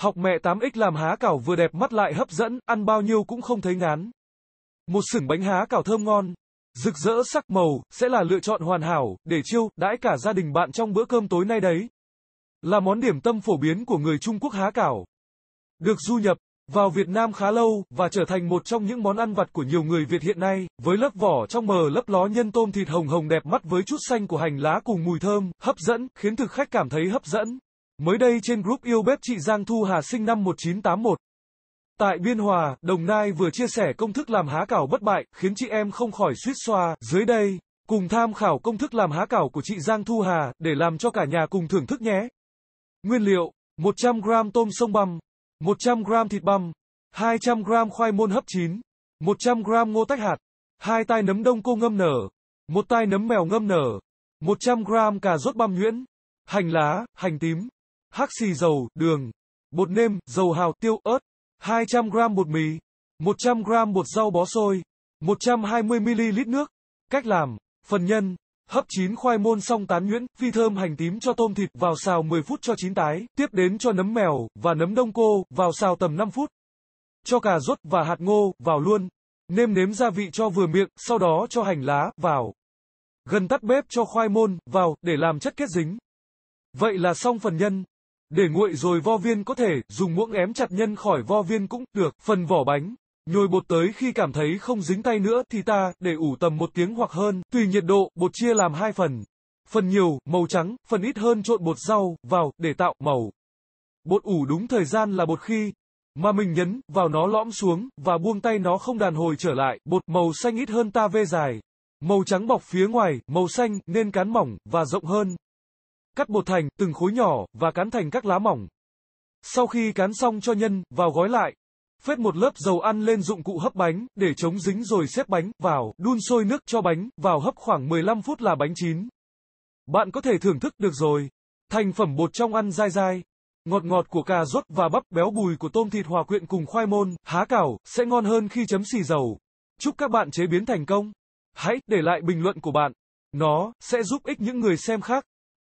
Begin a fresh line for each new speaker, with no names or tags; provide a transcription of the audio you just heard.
Học mẹ 8X làm há cảo vừa đẹp mắt lại hấp dẫn, ăn bao nhiêu cũng không thấy ngán. Một sửng bánh há cảo thơm ngon, rực rỡ sắc màu, sẽ là lựa chọn hoàn hảo, để chiêu, đãi cả gia đình bạn trong bữa cơm tối nay đấy. Là món điểm tâm phổ biến của người Trung Quốc há cảo. Được du nhập vào Việt Nam khá lâu và trở thành một trong những món ăn vặt của nhiều người Việt hiện nay, với lớp vỏ trong mờ lấp ló nhân tôm thịt hồng hồng đẹp mắt với chút xanh của hành lá cùng mùi thơm, hấp dẫn, khiến thực khách cảm thấy hấp dẫn. Mới đây trên group yêu bếp chị Giang Thu Hà sinh năm 1981. Tại Biên Hòa, Đồng Nai vừa chia sẻ công thức làm há cảo bất bại, khiến chị em không khỏi suýt xoa. Dưới đây, cùng tham khảo công thức làm há cảo của chị Giang Thu Hà để làm cho cả nhà cùng thưởng thức nhé. Nguyên liệu: 100g tôm sông băm, 100g thịt băm, 200g khoai môn hấp chín, 100g ngô tách hạt, hai tai nấm đông cô ngâm nở, một tai nấm mèo ngâm nở, 100g cà rốt băm nhuyễn, hành lá, hành tím, hắc xì dầu, đường, bột nêm, dầu hào, tiêu, ớt, 200 g bột mì, 100 g bột rau bó xôi, 120 ml nước. Cách làm: phần nhân, hấp chín khoai môn xong tán nhuyễn, phi thơm hành tím cho tôm thịt vào xào 10 phút cho chín tái, tiếp đến cho nấm mèo và nấm đông cô vào xào tầm 5 phút. Cho cà rốt và hạt ngô vào luôn. Nêm nếm gia vị cho vừa miệng, sau đó cho hành lá vào. Gần tắt bếp cho khoai môn vào để làm chất kết dính. Vậy là xong phần nhân. Để nguội rồi vo viên có thể dùng muỗng ém chặt nhân khỏi vo viên cũng được, phần vỏ bánh. Nhồi bột tới khi cảm thấy không dính tay nữa thì ta để ủ tầm một tiếng hoặc hơn, tùy nhiệt độ, bột chia làm hai phần. Phần nhiều, màu trắng, phần ít hơn trộn bột rau vào để tạo màu. Bột ủ đúng thời gian là bột khi mà mình nhấn vào nó lõm xuống và buông tay nó không đàn hồi trở lại, bột màu xanh ít hơn ta vê dài. Màu trắng bọc phía ngoài, màu xanh nên cán mỏng và rộng hơn. Cắt bột thành, từng khối nhỏ, và cán thành các lá mỏng. Sau khi cán xong cho nhân, vào gói lại. Phết một lớp dầu ăn lên dụng cụ hấp bánh, để chống dính rồi xếp bánh, vào, đun sôi nước cho bánh, vào hấp khoảng 15 phút là bánh chín. Bạn có thể thưởng thức được rồi. Thành phẩm bột trong ăn dai dai. Ngọt ngọt của cà rốt và bắp, béo bùi của tôm thịt hòa quyện cùng khoai môn, há cảo, sẽ ngon hơn khi chấm xì dầu. Chúc các bạn chế biến thành công. Hãy để lại bình luận của bạn. Nó sẽ giúp ích những người xem khác.